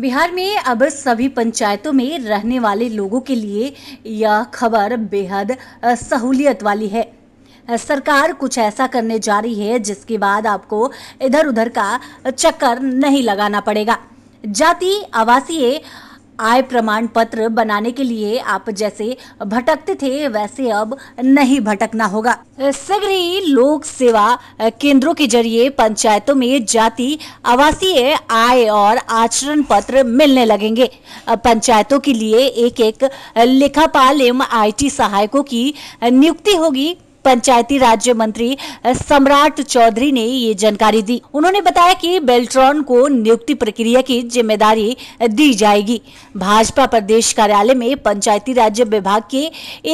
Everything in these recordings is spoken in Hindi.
बिहार में अब सभी पंचायतों में रहने वाले लोगों के लिए यह खबर बेहद सहूलियत वाली है सरकार कुछ ऐसा करने जा रही है जिसके बाद आपको इधर उधर का चक्कर नहीं लगाना पड़ेगा जाति आवासीय आय प्रमाण पत्र बनाने के लिए आप जैसे भटकते थे वैसे अब नहीं भटकना होगा सगरी लोक सेवा केंद्रों के जरिए पंचायतों में जाति आवासीय आय और आचरण पत्र मिलने लगेंगे पंचायतों के लिए एक एक लेखापाल एवं आईटी सहायकों की नियुक्ति होगी पंचायती राज्य मंत्री सम्राट चौधरी ने ये जानकारी दी उन्होंने बताया कि बेल्ट्रॉन को नियुक्ति प्रक्रिया की जिम्मेदारी दी जाएगी भाजपा प्रदेश कार्यालय में पंचायती राज्य विभाग के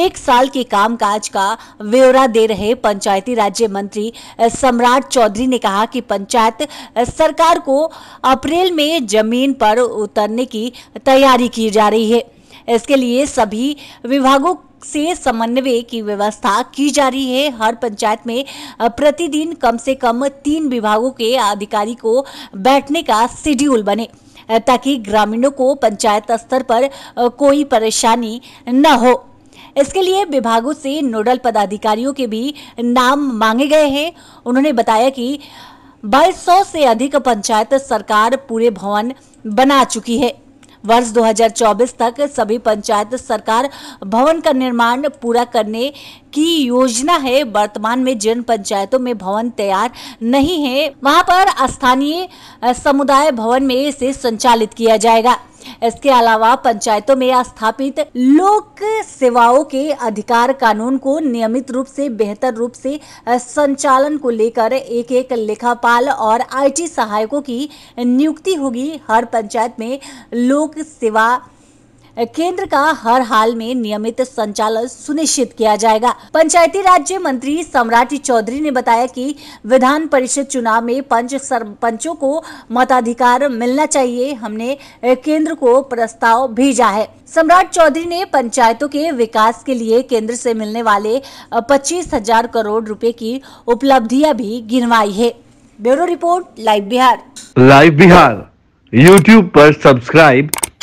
एक साल के कामकाज का ब्यौरा दे रहे पंचायती राज्य मंत्री सम्राट चौधरी ने कहा कि पंचायत सरकार को अप्रैल में जमीन पर उतरने की तैयारी की जा रही है इसके लिए सभी विभागों से समन्वय की व्यवस्था की जा रही है हर पंचायत में प्रतिदिन कम से कम तीन विभागों के अधिकारी को बैठने का शेड्यूल बने ताकि ग्रामीणों को पंचायत स्तर पर कोई परेशानी न हो इसके लिए विभागों से नोडल पदाधिकारियों के भी नाम मांगे गए हैं उन्होंने बताया कि बाईस से अधिक पंचायत सरकार पूरे भवन बना चुकी है वर्ष 2024 तक सभी पंचायत सरकार भवन का निर्माण पूरा करने की योजना है वर्तमान में जिन पंचायतों में भवन तैयार नहीं है वहां पर स्थानीय समुदाय भवन में इसे संचालित किया जाएगा इसके अलावा पंचायतों में स्थापित लोक सेवाओं के अधिकार कानून को नियमित रूप से बेहतर रूप से संचालन को लेकर एक एक लेखापाल और आईटी सहायकों की नियुक्ति होगी हर पंचायत में लोक सेवा केंद्र का हर हाल में नियमित संचालन सुनिश्चित किया जाएगा पंचायती राज्य मंत्री सम्राट चौधरी ने बताया कि विधान परिषद चुनाव में पंच सरपंचों को मताधिकार मिलना चाहिए हमने केंद्र को प्रस्ताव भेजा है सम्राट चौधरी ने पंचायतों के विकास के लिए केंद्र से मिलने वाले पच्चीस हजार करोड़ रुपए की उपलब्धियां भी गिनवाई है bureau report live Bihar live Bihar YouTube पर सब्सक्राइब